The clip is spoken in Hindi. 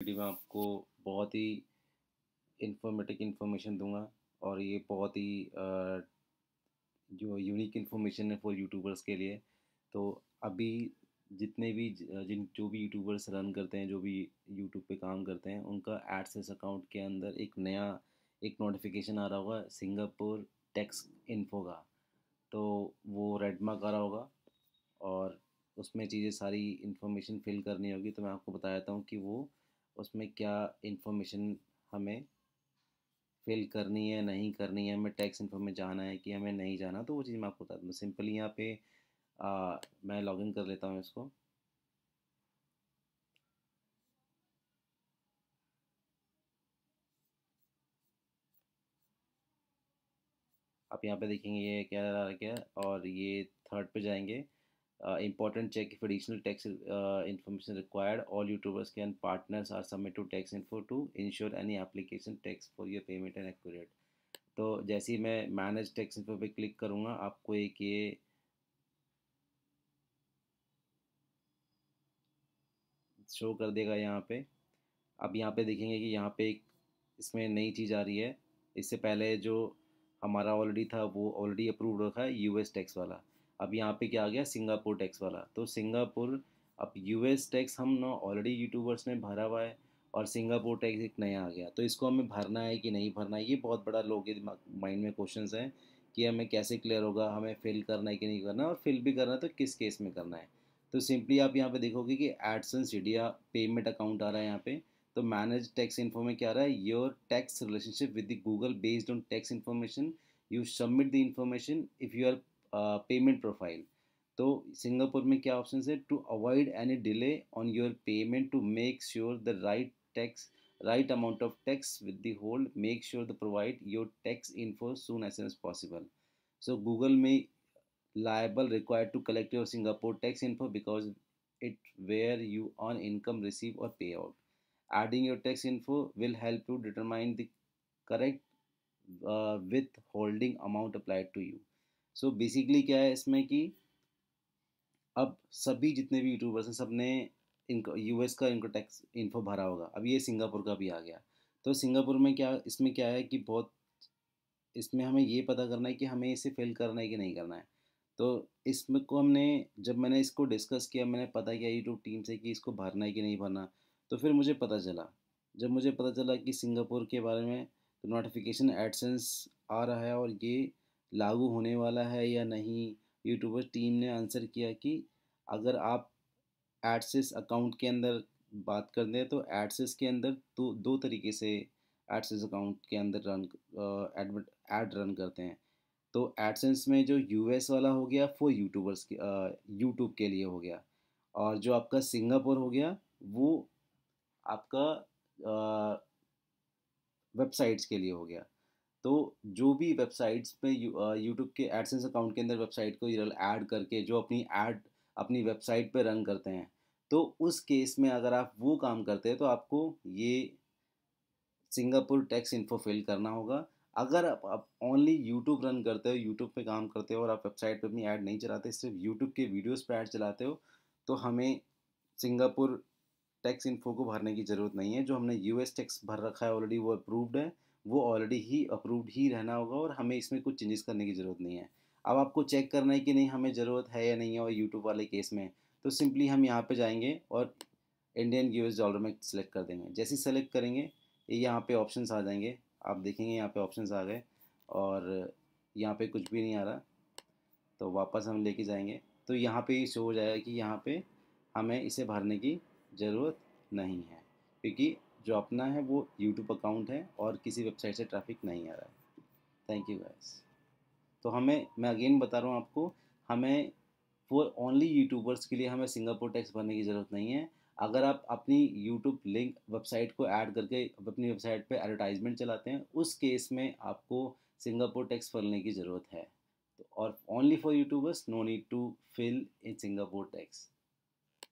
वीडियो में आपको बहुत ही इन्फॉर्मेटिव इन्फॉर्मेशन दूंगा और ये बहुत ही जो यूनिक इन्फॉर्मेशन है फॉर यूट्यूबर्स के लिए तो अभी जितने भी जिन जो भी यूट्यूबर्स रन करते हैं जो भी यूट्यूब पे काम करते हैं उनका एडसेस अकाउंट के अंदर एक नया एक नोटिफिकेशन आ रहा होगा सिंगापुर टैक्स इन्फो का तो वो रेड मार्क आ रहा होगा और उसमें चीज़ें सारी इन्फॉर्मेशन फिल करनी होगी तो मैं आपको बता देता हूँ कि वो उसमें क्या इन्फॉर्मेशन हमें फिल करनी है नहीं करनी है हमें टैक्स इन्फो में जाना है कि हमें नहीं जाना तो वो चीज़ मैं आपको बता दूँ सिंपली यहाँ पे आ, मैं लॉगिन कर लेता हूँ इसको आप यहाँ पे देखेंगे ये क्या रहा है क्या और ये थर्ड पे जाएंगे uh, important check if additional tax uh, information required all youtubers can partners are submit to tax info to ensure any application tax for your payment and accurate तो जैसे ही मैं मैनेज टैक्स इन्फो पे क्लिक करूँगा आपको एक ये शो कर देगा यहाँ पे अब यहाँ पे देखेंगे कि यहाँ पे एक इसमें नई चीज़ आ रही है इससे पहले जो हमारा ऑलरेडी था वो ऑलरेडी अप्रूव्ड रखा है यूएस टैक्स वाला अब यहाँ पे क्या आ गया सिंगापुर टैक्स वाला तो सिंगापुर अब यूएस टैक्स हम ना ऑलरेडी यूट्यूबर्स ने भरा हुआ है और सिंगापुर टैक्स एक नया आ गया तो इसको हमें भरना है कि नहीं भरना है ये बहुत बड़ा लोगों के माइंड में क्वेश्चन है कि हमें कैसे क्लियर होगा हमें फिल करना है कि नहीं करना और फिल भी करना है तो किस केस में करना है तो सिंपली आप यहाँ पे देखोगे कि एडसन सीडिया पेमेंट अकाउंट आ रहा है यहाँ पे तो मैनेज टैक्स इन्फो में क्या आ रहा है your tax relationship with the Google based on tax information you submit the information if you are payment profile तो सिंगापुर में क्या ऑप्शन है to avoid any delay on your payment to make sure the right tax right amount of tax with the hold make sure the provide your tax info soon as as possible so Google may liable required to collect your Singapore tax info because it where you on income receive or pay out adding your tax info will help you determine the correct withholding amount applied to you so so basically क्या है इसमें कि अब सभी जितने भी यूट्यूबर्स हैं सब ने इनको यू का इनको टैक्स इन्फो भरा होगा अब ये सिंगापुर का भी आ गया तो सिंगापुर में क्या इसमें क्या है कि बहुत इसमें हमें ये पता करना है कि हमें इसे फेल करना है कि नहीं करना है तो इसमें को हमने जब मैंने इसको डिस्कस किया मैंने पता किया यूट्यूब टीम से कि इसको भरना है कि नहीं भरना तो फिर मुझे पता चला जब मुझे पता चला कि सिंगापुर के बारे में तो नोटिफिकेशन एडसेंस आ रहा है और ये लागू होने वाला है या नहीं यूट्यूबर टीम ने आंसर किया कि अगर आप एडसेस अकाउंट के अंदर बात कर दें तो एडसेस के अंदर दो दो तरीके से एडसेस अकाउंट के अंदर रन एड एड रन करते हैं तो एडसेंस में जो यूएस वाला हो गया वो यूट्यूबर्स के यूट्यूब के लिए हो गया और जो आपका सिंगापुर हो गया वो आपका वेबसाइट्स के लिए हो गया तो जो भी वेबसाइट्स पे यूट्यूब के एडसेंस अकाउंट के अंदर वेबसाइट को ऐड करके जो अपनी ऐड अपनी वेबसाइट पे रन करते हैं तो उस केस में अगर आप वो काम करते हैं तो आपको ये सिंगापुर टैक्स इन्फो फिल करना होगा अगर आप, ओनली यूट्यूब रन करते हो यूट्यूब पे काम करते हो और आप वेबसाइट पे अपनी ऐड नहीं चलाते सिर्फ यूट्यूब के वीडियोस पे ऐड चलाते हो तो हमें सिंगापुर टैक्स इन्फो को भरने की ज़रूरत नहीं है जो हमने यूएस टैक्स भर रखा है ऑलरेडी वो अप्रूव्ड है वो ऑलरेडी ही अप्रूव्ड ही रहना होगा और हमें इसमें कुछ चेंजेस करने की ज़रूरत नहीं है अब आपको चेक करना है कि नहीं हमें ज़रूरत है या नहीं है और यूट्यूब वाले केस में तो सिंपली हम यहाँ पर जाएंगे और इंडियन यूएस डॉलर में सेलेक्ट कर देंगे जैसे ही सेलेक्ट करेंगे यहाँ पर ऑप्शन आ जाएंगे आप देखेंगे यहाँ पर ऑप्शन आ गए और यहाँ पर कुछ भी नहीं आ रहा तो वापस हम लेके जाएंगे तो यहाँ पे शो हो जाएगा कि यहाँ पे हमें इसे भरने की ज़रूरत नहीं है क्योंकि जो अपना है वो यूट्यूब अकाउंट है और किसी वेबसाइट से ट्रैफिक नहीं आ रहा है थैंक यू गाइस तो हमें मैं अगेन बता रहा हूँ आपको हमें फॉर ओनली यूट्यूबर्स के लिए हमें सिंगापुर टैक्स भरने की ज़रूरत नहीं है अगर आप अपनी यूट्यूब लिंक वेबसाइट को ऐड करके अपनी वेबसाइट पर एडवर्टाइजमेंट चलाते हैं उस केस में आपको सिंगापुर टैक्स भरने की ज़रूरत है तो और only for YouTubers no need to fill in Singapore tax